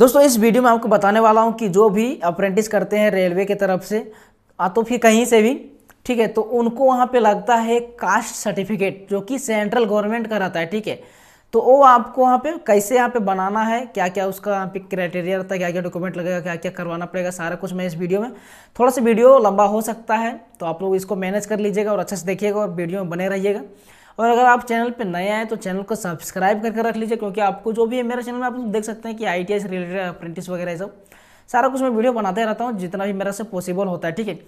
दोस्तों इस वीडियो में आपको बताने वाला हूँ कि जो भी अप्रेंटिस करते हैं रेलवे के तरफ से आ तो फिर कहीं से भी ठीक है तो उनको वहाँ पे लगता है कास्ट सर्टिफिकेट जो कि सेंट्रल गवर्नमेंट का रहता है ठीक है तो वो आपको वहाँ पे कैसे यहाँ पे बनाना है क्या क्या उसका यहाँ पे क्राइटेरिया रहता है क्या क्या डॉक्यूमेंट लगेगा क्या क्या करवाना पड़ेगा सारा कुछ मैं इस वीडियो में थोड़ा सा वीडियो लंबा हो सकता है तो आप लोग इसको मैनेज कर लीजिएगा और अच्छे से देखिएगा और वीडियो में बने रहिएगा और अगर आप चैनल पर नए आए तो चैनल को सब्सक्राइब करके रख लीजिए क्योंकि आपको जो भी है मेरे चैनल में आप देख सकते हैं कि आई से रिलेटेड अप्रेंटिस वगैरह सब सारा कुछ मैं वीडियो बनाते रहता हूँ जितना भी मेरा से पॉसिबल होता है ठीक है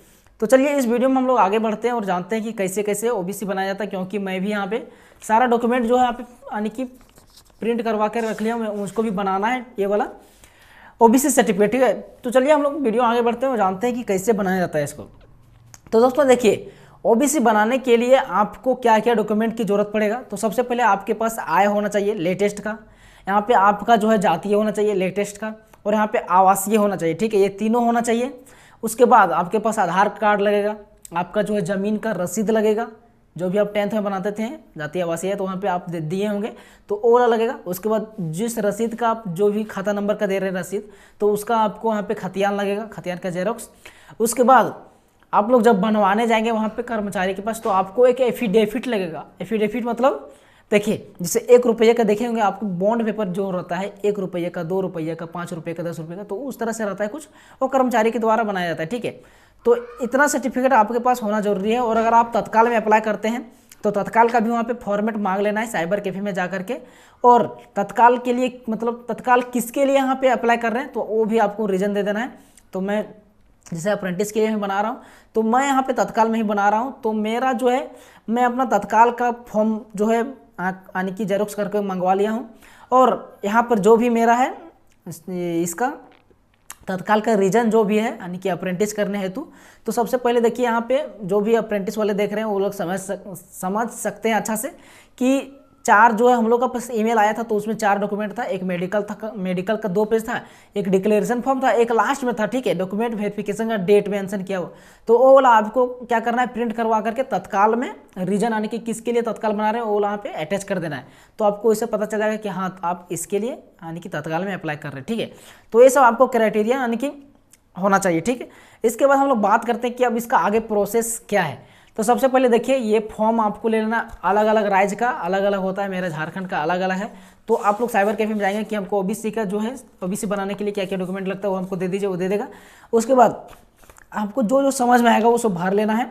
तो चलिए इस वीडियो में हम लोग आगे बढ़ते हैं और जानते हैं कि कैसे कैसे ओबीसी बनाया जाता है क्योंकि मैं भी यहाँ पे सारा डॉक्यूमेंट जो है यहाँ पे यानी कि प्रिंट करवा कर रख लिया मैं उसको भी बनाना है ये वाला ओबीसी सर्टिफिकेट ठीक है तो चलिए हम लोग वीडियो आगे बढ़ते हैं और जानते हैं कि कैसे बनाया जाता है इसको तो दोस्तों देखिए ओबीसी बनाने के लिए आपको क्या क्या डॉक्यूमेंट की ज़रूरत पड़ेगा तो सबसे पहले आपके पास आय होना चाहिए लेटेस्ट का यहाँ पे आपका जो है जातीय होना चाहिए लेटेस्ट का और यहाँ पे आवासीय होना चाहिए ठीक है ये तीनों होना चाहिए उसके बाद आपके पास आधार कार्ड लगेगा आपका जो है ज़मीन का रसीद लगेगा जो भी आप टेंथ में बनाते थे जातीय आवासीय है तो वहाँ पे आप दिए होंगे तो ओला लगेगा उसके बाद जिस रसीद का आप जो भी खाता नंबर का दे रहे हैं रसीद तो उसका आपको वहाँ पे खतियान लगेगा खतियान का जेरोक्स उसके बाद आप लोग जब बनवाने जाएंगे वहाँ पे कर्मचारी के पास तो आपको एक एफिडेफिट लगेगा एफिडेफिट मतलब देखिए जैसे एक रुपये का देखेंगे आपको बॉन्ड पेपर जो रहता है एक रुपये का दो रुपये का पाँच रुपये का दस रुपये का तो उस तरह से रहता है कुछ वो कर्मचारी के द्वारा बनाया जाता है ठीक है तो इतना सर्टिफिकेट आपके पास होना जरूरी है और अगर आप तत्काल में अप्लाई करते हैं तो तत्काल का भी वहाँ पे फॉर्मेट मांग लेना है साइबर कैफे में जा करके और तत्काल के लिए मतलब तत्काल किसके लिए यहाँ पे अप्लाई कर रहे हैं तो वो भी आपको रीज़न दे देना है तो मैं जैसे अप्रेंटिस के लिए मैं बना रहा हूँ तो मैं यहाँ पे तत्काल में ही बना रहा हूँ तो मेरा जो है मैं अपना तत्काल का फॉर्म जो है यानी कि जेरोक्स करके मंगवा लिया हूँ और यहाँ पर जो भी मेरा है इसका तत्काल का रीजन जो भी है यानी कि अप्रेंटिस करने हेतु तो सबसे पहले देखिए यहाँ पे जो भी अप्रेंटिस वाले देख रहे हैं वो लोग समझ सक, समझ सकते हैं अच्छा से कि चार जो है हम लोग का पास ईमेल आया था तो उसमें चार डॉक्यूमेंट था एक मेडिकल था मेडिकल का दो पेज था एक डिक्लेरेशन फॉर्म था एक लास्ट में था ठीक है डॉक्यूमेंट वेरिफिकेशन का डेट मेंशन किया हुआ तो वो वाला आपको क्या करना है प्रिंट करवा करके तत्काल में रीजन यानी कि किसके लिए तत्काल बना रहे हैं वो वहाँ पे अटैच कर देना है तो आपको इसे पता चल जाएगा कि हाँ आप इसके लिए यानी कि तत्काल में अप्लाई कर रहे हैं ठीक है तो ये सब आपको क्राइटेरिया यानी कि होना चाहिए ठीक है इसके बाद हम लोग बात करते हैं कि अब इसका आगे प्रोसेस क्या है तो सबसे पहले देखिए ये फॉर्म आपको ले लेना अलग अलग राज्य का अलग अलग होता है मेरा झारखंड का अलग अलग है तो आप लोग साइबर कैफे में जाएंगे कि हमको ओबीसी का जो है ओबीसी बनाने के लिए क्या क्या डॉक्यूमेंट लगता है वो हमको दे दीजिए वो दे देगा उसके बाद आपको जो जो समझ में आएगा वो सब भर लेना है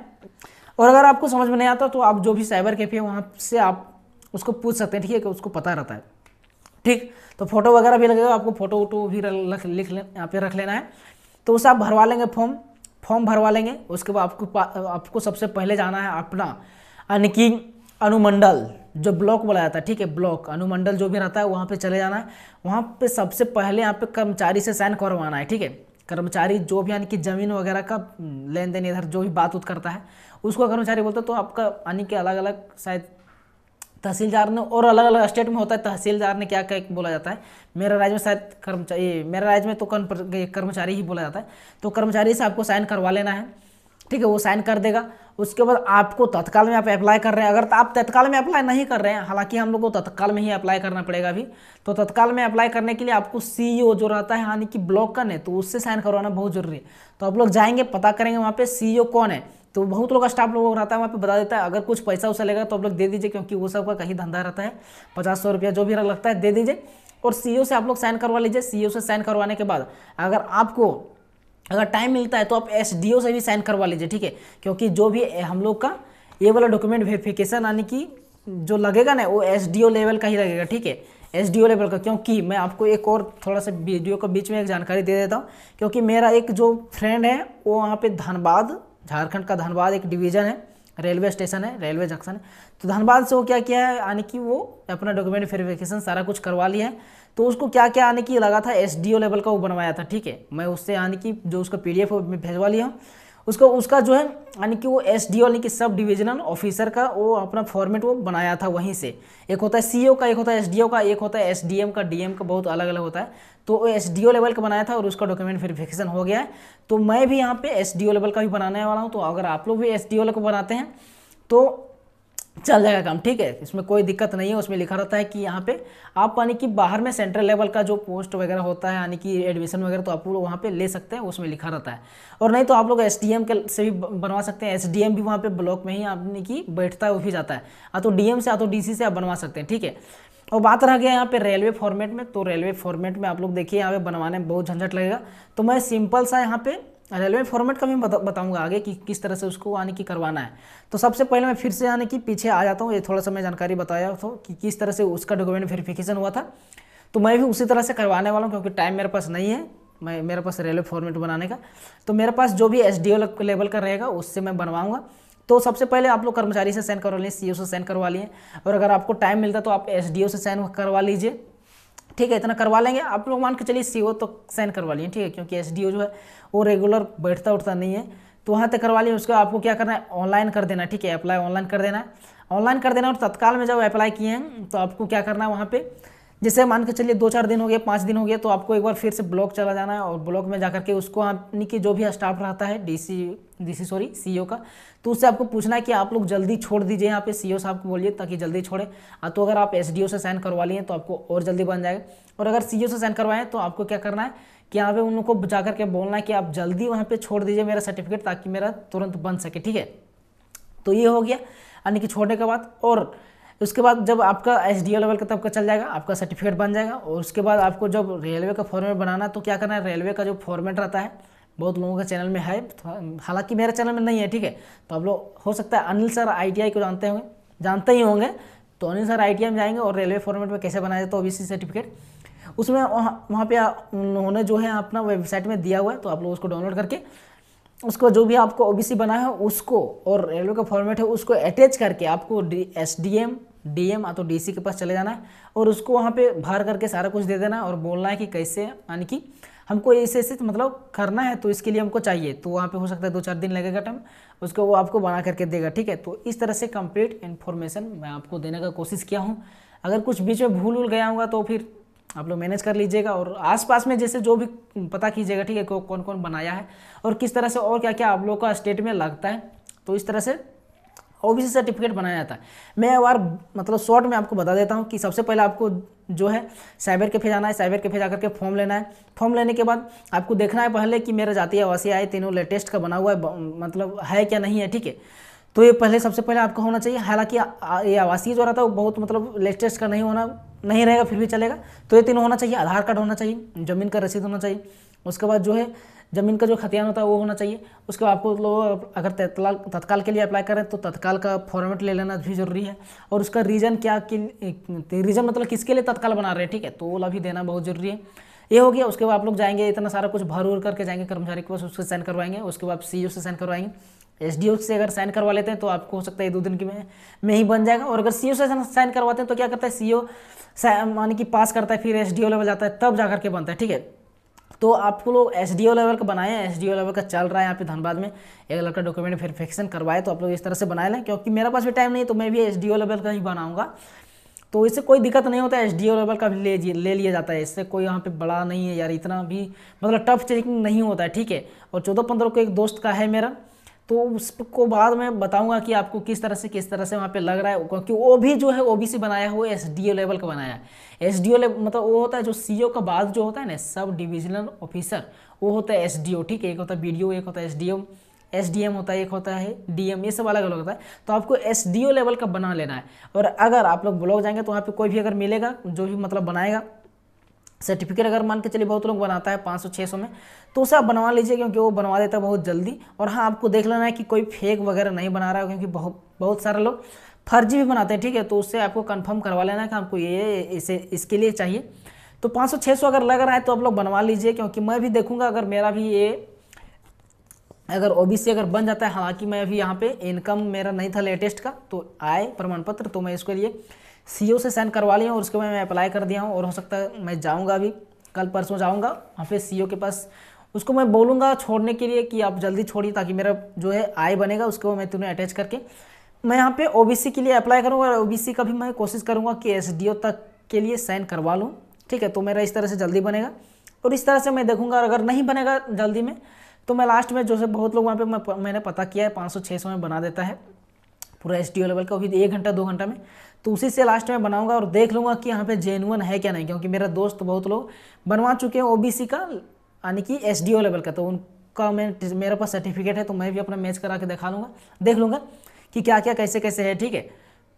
और अगर आपको समझ में नहीं आता तो आप जो भी साइबर कैफे है वहाँ से आप उसको पूछ सकते हैं ठीक है कि उसको पता रहता है ठीक तो फोटो वगैरह भी लगेगा आपको फोटो वोटो भी लिख यहाँ पे रख लेना है तो उसे आप भरवा लेंगे फॉर्म फॉर्म भरवा लेंगे उसके बाद आपको आपको सबसे पहले जाना है अपना यानी कि अनुमंडल जो ब्लॉक बोला जाता है ठीक है ब्लॉक अनुमंडल जो भी रहता है वहाँ पे चले जाना है वहाँ पे सबसे पहले यहाँ पे कर्मचारी से साइन करवाना है ठीक है कर्मचारी जो भी यानी कि ज़मीन वगैरह का लेन देन इधर जो भी बात उत करता है उसको कर्मचारी बोलता है तो आपका यानी कि अलग अलग शायद तहसीलदार ने और अलग अलग स्टेट में होता है तहसीलदार ने क्या क्या बोला जाता है मेरा राज्य में शायद कर्मचारी मेरा राज्य में तो कर्मचारी ही बोला जाता है तो कर्मचारी से आपको साइन करवा लेना है ठीक है वो साइन कर देगा उसके बाद आपको तत्काल में आप अप्लाई कर रहे हैं अगर आप तत्काल में अप्लाई नहीं कर रहे हैं हालांकि हम लोग को तत्काल में ही अप्लाई करना पड़ेगा अभी तो तत्काल में अप्लाई करने के लिए आपको सी e जो रहता है यानी कि ब्लॉक का नहीं तो उससे साइन करवाना बहुत जरूरी है तो आप लोग जाएंगे पता करेंगे वहाँ पर सी e कौन है तो बहुत लोग स्टाफ लोगों को रहता है वहाँ पे बता देता है अगर कुछ पैसा उसे लगेगा तो आप लोग दे दीजिए क्योंकि वो सब का कहीं धंधा रहता है पचास सौ रुपया जो भी लगता है दे दीजिए और सी e से आप लोग साइन करवा लीजिए सी e से साइन करवाने के बाद अगर आपको अगर टाइम मिलता है तो आप एस से भी साइन करवा लीजिए ठीक है क्योंकि जो भी हम लोग का ये वाला डॉक्यूमेंट वेरिफिकेशन यानी कि जो लगेगा ना वो एस लेवल का ही लगेगा ठीक है एस डी ओ लेवल का क्योंकि मैं आपको एक और थोड़ा सा वीडियो के बीच में एक जानकारी दे देता हूँ क्योंकि मेरा एक जो फ्रेंड है वो वहाँ पे धनबाद झारखंड का धनबाद एक डिवीज़न है रेलवे स्टेशन है रेलवे जंक्शन है तो धनबाद से वो क्या किया है यानी कि वो अपना डॉक्यूमेंट वेरिफिकेशन सारा कुछ करवा लिया है तो उसको क्या क्या आने की लगा था एस लेवल का वो बनवाया था ठीक है मैं उससे यानी कि जो उसका पी डी एफ भेजवा लिया हूँ उसको उसका जो है यानी कि वो एस डी यानी कि सब डिविजनल ऑफिसर का वो अपना फॉर्मेट वो बनाया था वहीं से एक होता है सी का एक होता है एस का एक होता है एस का डी का बहुत अलग अलग होता है तो वो एस लेवल का बनाया था और उसका डॉक्यूमेंट वेरीफिकेशन हो गया है तो मैं भी यहाँ पे एस लेवल का भी बनाने वाला हूँ तो अगर आप लोग भी एस लेवल को बनाते हैं तो चल जाएगा काम ठीक है इसमें कोई दिक्कत नहीं है उसमें लिखा रहता है कि यहाँ पे आप यानी कि बाहर में सेंट्रल लेवल का जो पोस्ट वगैरह होता है यानी कि एडमिशन वगैरह तो आप लोग वहाँ पे ले सकते हैं उसमें लिखा रहता है और नहीं तो आप लोग एस के से भी बनवा सकते हैं एस भी वहाँ पे ब्लॉक में ही यानी कि बैठता है वो भी जाता है या तो डी से या तो डी से आप बनवा सकते हैं ठीक है और बात रह गया यहाँ पे रेलवे फॉर्मेट में तो रेलवे फॉर्मेट में आप लोग देखिए यहाँ पे बनवाने में बहुत झंझट लगेगा तो मैं सिंपल सा यहाँ पे रेलवे फॉर्मेट का मैं बता, बताऊंगा आगे कि किस तरह से उसको आने की करवाना है तो सबसे पहले मैं फिर से आने की पीछे आ जाता हूँ ये थोड़ा सा मैं जानकारी बताया तो कि किस तरह से उसका डॉक्यूमेंट वेरिफिकेशन हुआ था तो मैं भी उसी तरह से करवाने वाला हूँ क्योंकि टाइम मेरे पास नहीं है मैं मेरे पास रेलवे फॉर्मेट बनाने का तो मेरे पास जो भी एस लेवल का रहेगा उससे मैं बनवाऊँगा तो सबसे पहले आप लोग कर्मचारी से सेंड करवा लें सी से सेंड करवा लिए और अगर आपको टाइम मिलता तो आप एस से सेंड करवा लीजिए ठीक है इतना करवा लेंगे आप लोग मान के चलिए सी ओ तो साइन करवा लिए ठीक है क्योंकि एस डी ओ जो है वो रेगुलर बैठता उठता नहीं है तो वहाँ तक करवा लिए उसको आपको क्या करना है ऑनलाइन कर देना ठीक है अप्लाई ऑनलाइन कर देना ऑनलाइन कर देना और तत्काल में जब अप्लाई किए हैं तो आपको क्या करना है वहाँ पर जैसे मान के चलिए दो चार दिन हो गया पाँच दिन हो गया तो आपको एक बार फिर से ब्लॉक चला जाना है और ब्लॉक में जाकर के उसको यानी कि जो भी स्टाफ रहता है डीसी डीसी सॉरी सीईओ का तो उससे आपको पूछना है कि आप लोग जल्दी छोड़ दीजिए यहाँ पे सीईओ e साहब को बोलिए ताकि जल्दी छोड़े तो अगर आप एस से साइन करवा लिए तो आपको और जल्दी बन जाएगा और अगर सी e से साइन करवाएं तो आपको क्या करना है कि यहाँ पे उन को जा करके बोलना है कि आप जल्दी वहाँ पर छोड़ दीजिए मेरा सर्टिफिकेट ताकि मेरा तुरंत बन सके ठीक है तो ये हो गया यानी कि छोड़ने के बाद और उसके बाद जब आपका एस लेवल का तब का चल जाएगा आपका सर्टिफिकेट बन जाएगा और उसके बाद आपको जब रेलवे का फॉर्मेट बनाना तो क्या करना है रेलवे का जो फॉर्मेट रहता है बहुत लोगों के चैनल में है हालांकि मेरे चैनल में नहीं है ठीक है तो आप लोग हो सकता है अनिल सर आई को जानते होंगे जानते ही होंगे तो अनिल सर आई में जाएंगे और रेलवे फॉर्मेट में कैसे बनाया जाता है ओबीसी सर्टिफिकेट उसमें वहाँ वहाँ उन्होंने जो है अपना वेबसाइट में दिया हुआ है तो आप लोग उसको डाउनलोड करके उसको जो भी आपको ओबीसी बना है उसको और रेलवे का फॉर्मेट है उसको अटैच करके आपको D S D M DM तो डीसी के पास चले जाना है और उसको वहाँ पे भर करके सारा कुछ दे देना और बोलना है कि कैसे यानी कि हमको ऐसे ऐसे तो मतलब करना है तो इसके लिए हमको चाहिए तो वहाँ पे हो सकता है दो चार दिन लगेगा टाइम उसको वो आपको बना करके देगा ठीक है तो इस तरह से कंप्लीट इन्फॉर्मेशन मैं आपको देने का कोशिश किया हूँ अगर कुछ बीच में भूल उल गया होगा तो फिर आप लोग मैनेज कर लीजिएगा और आसपास में जैसे जो भी पता कीजिएगा ठीक है कौन कौन बनाया है और किस तरह से और क्या क्या आप लोग का स्टेट में लगता है तो इस तरह से ओ बी सी सर्टिफिकेट बनाया जाता है मैं एक बार मतलब शॉर्ट में आपको बता देता हूँ कि सबसे पहले आपको जो है साइबर कैफे जाना है साइबर कैफे जाकर के फॉर्म लेना है फॉर्म लेने के बाद आपको देखना है पहले कि मेरा जातीय आवासीय आए तीनों लेटेस्ट का बना हुआ है मतलब है क्या नहीं है ठीक है तो ये पहले सबसे पहले आपको होना चाहिए हालांकि ये आवासीय जो रहता है वो बहुत मतलब लेटेस्ट का नहीं होना नहीं रहेगा फिर भी चलेगा तो ये तीनों होना चाहिए आधार कार्ड होना चाहिए ज़मीन का रसीद होना चाहिए उसके बाद जो है ज़मीन का जो खतियान होता है वो होना चाहिए उसके बाद आपको लोग अगर तत्काल के लिए अप्लाई करें तो तत्काल का फॉर्मेट ले लेना भी ज़रूरी है और उसका रीज़न क्या कि रीज़न मतलब किसके लिए तत्काल बना रहे हैं ठीक है तो वो अभी देना बहुत ज़रूरी है ये हो गया उसके बाद आप लोग जाएंगे इतना सारा कुछ भर उर करके जाएंगे कर्मचारी के पास उससे साइन करवाएंगे उसके बाद सी e से साइन करवाएंगे एस से अगर साइन करवा लेते हैं तो आपको हो सकता है दो दिन के में में ही बन जाएगा और अगर सी e से साइन करवाते हैं तो क्या करता है e सी ओ मानी कि पास करता है फिर एस लेवल जाता है तब जा करके बनता है ठीक है तो आपको लोग एस लेवल का बनाए एस लेवल का चल रहा है यहाँ पे धनबाद में एक लड़का डॉक्यूमेंट वेरीफिकेशन करवाए तो आप लोग इस तरह से बना लें क्योंकि मेरे पास भी टाइम नहीं तो मैं भी एस लेवल का ही बनाऊँगा तो इससे कोई दिक्कत नहीं होता है एस लेवल का भी ले ले लिया जाता है इससे कोई यहाँ पे बड़ा नहीं है यार इतना भी मतलब टफ चेकिंग नहीं होता है ठीक है और चौदह पंद्रह को एक दोस्त का है मेरा तो उसको बाद में बताऊंगा कि आपको किस तरह से किस तरह से वहाँ पे लग रहा है क्योंकि वो भी जो है ओबीसी बनाया हुआ एस डी लेवल का बनाया है एस डी लेवल मतलब वो होता है जो सी का बाद जो होता है ना सब डिविजनल ऑफिसर वो होता है एस ठीक है एक होता है बी एक होता है एस एस होता है एक होता है डीएम ये सब अलग अलग होता है तो आपको एस लेवल का बना लेना है और अगर आप लोग ब्लॉग जाएंगे तो वहाँ पर कोई भी अगर मिलेगा जो भी मतलब बनाएगा सर्टिफिकेट अगर मान के चलिए बहुत लोग बनाता है पाँच सौ छः सौ में तो उसे आप बनवा लीजिए क्योंकि वो बनवा देता है बहुत जल्दी और हाँ आपको देख लेना है कि कोई फेक वगैरह नहीं बना रहा है क्योंकि बहुत बहुत सारे लोग फर्जी भी बनाते हैं ठीक है तो उससे आपको कंफर्म करवा लेना है कि आपको ये इसे इसके लिए चाहिए तो पाँच सौ अगर लग रहा है तो आप लोग बनवा लीजिए क्योंकि मैं भी देखूंगा अगर मेरा भी ये अगर ओ अगर बन जाता है हालाँकि मैं अभी यहाँ पर इनकम मेरा नहीं था लेटेस्ट का तो आए प्रमाण पत्र तो मैं इसके लिए सी से साइन करवा लिया और उसके बाद मैं अप्लाई कर दिया हूँ और हो सकता है मैं जाऊँगा अभी कल परसों जाऊँगा वहाँ फिर सी के पास उसको मैं बोलूँगा छोड़ने के लिए कि आप जल्दी छोड़िए ताकि मेरा जो है आय बनेगा उसको मैं तुम्हें अटैच करके मैं यहाँ पे ओबीसी के लिए अप्लाई करूँगा और ओबीसी का भी मैं कोशिश करूँगा कि एसडीओ तक के लिए साइन करवा लूँ ठीक है तो मेरा इस तरह से जल्दी बनेगा और इस तरह से मैं देखूँगा अगर नहीं बनेगा जल्दी में तो मैं लास्ट में जो है बहुत लोग वहाँ पर मैं, मैंने पता किया है पाँच सौ में बना देता है पूरा एस लेवल का अभी भी एक घंटा दो घंटा में तो उसी से लास्ट में बनाऊंगा और देख लूँगा कि यहाँ पे जेनुअन है क्या नहीं क्योंकि मेरा दोस्त बहुत लोग बनवा चुके हैं ओबीसी का यानी कि एसडीओ लेवल का तो उनका मैं मेरे पास सर्टिफिकेट है तो मैं भी अपना मैच करा के दिखा लूँगा देख लूँगा कि क्या क्या कैसे कैसे है ठीक है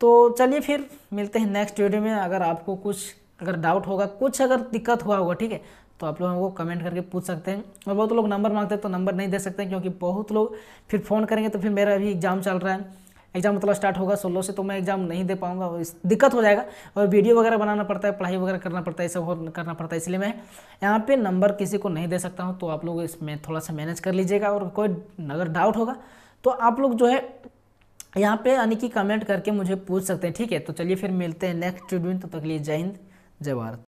तो चलिए फिर मिलते हैं नेक्स्ट वीडियो में अगर आपको कुछ अगर डाउट होगा कुछ अगर दिक्कत हुआ होगा ठीक है तो आप लोग हमको कमेंट करके पूछ सकते हैं और बहुत लोग नंबर मांगते हैं तो नंबर नहीं दे सकते क्योंकि बहुत लोग फिर फ़ोन करेंगे तो फिर मेरा अभी एग्ज़ाम चल रहा है एग्जाम मतलब स्टार्ट होगा सोलह से तो मैं एग्जाम नहीं दे पाऊंगा दिक्कत हो जाएगा और वीडियो वगैरह बनाना पड़ता है पढ़ाई वगैरह करना पड़ता है सब करना पड़ता है इसलिए मैं यहाँ पे नंबर किसी को नहीं दे सकता हूँ तो आप लोग इसमें थोड़ा सा मैनेज कर लीजिएगा और कोई अगर डाउट होगा तो आप लोग जो है यहाँ पे यानी कि कमेंट करके मुझे पूछ सकते हैं ठीक है तो चलिए फिर मिलते हैं नेक्स्ट वीडियो तो तब तक लिए जय हिंद जय भारत